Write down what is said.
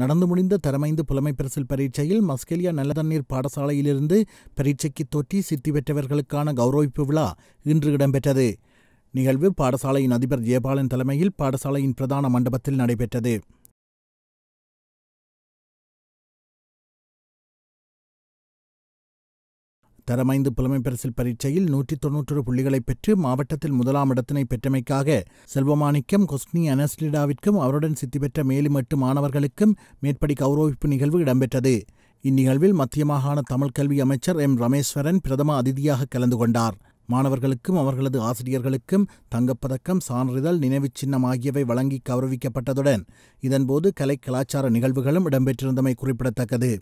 நடந்து முடிந்த தரமைந்து புலமை பரிசில் பரீட்சையில் மஸ்கெலியா நல்லதண்ணீர் பாடசாலையிலிருந்து பரீட்சைக்கு தொற்றி சித்தி பெற்றவர்களுக்கான கௌரவிப்பு விழா இன்று இடம்பெற்றது நிகழ்வு பாடசாலையின் அதிபர் ஜெயபாலன் தலைமையில் பாடசாலையின் பிரதான மண்டபத்தில் நடைபெற்றது தரமைந்து புலமைப்பரிசில் பரீட்சையில் நூற்றி தொன்னூற்றொரு புள்ளிகளை பெற்று மாவட்டத்தில் முதலாம் இடத்தினை பெற்றமைக்காக செல்வமாணிக்கம் கொஸ்னி அனஸ்லிடாவிற்கும் அவருடன் சித்தி பெற்ற மேலும் எட்டு மாணவர்களுக்கும் மேற்படி கௌரவிப்பு நிகழ்வு இடம்பெற்றது இந்நிகழ்வில் மத்திய மாகாண தமிழ் கல்வி அமைச்சர் எம் ரமேஸ்வரன் பிரதம அதிதியாக கலந்து கொண்டார் மாணவர்களுக்கும் அவர்களது ஆசிரியர்களுக்கும் தங்கப்பதக்கம் சான்றிதழ் நினைவுச் சின்னம் ஆகியவை வழங்கி கௌரவிக்கப்பட்டதுடன் இதன்போது கலை கலாச்சார நிகழ்வுகளும் இடம்பெற்றிருந்தமை குறிப்பிடத்தக்கது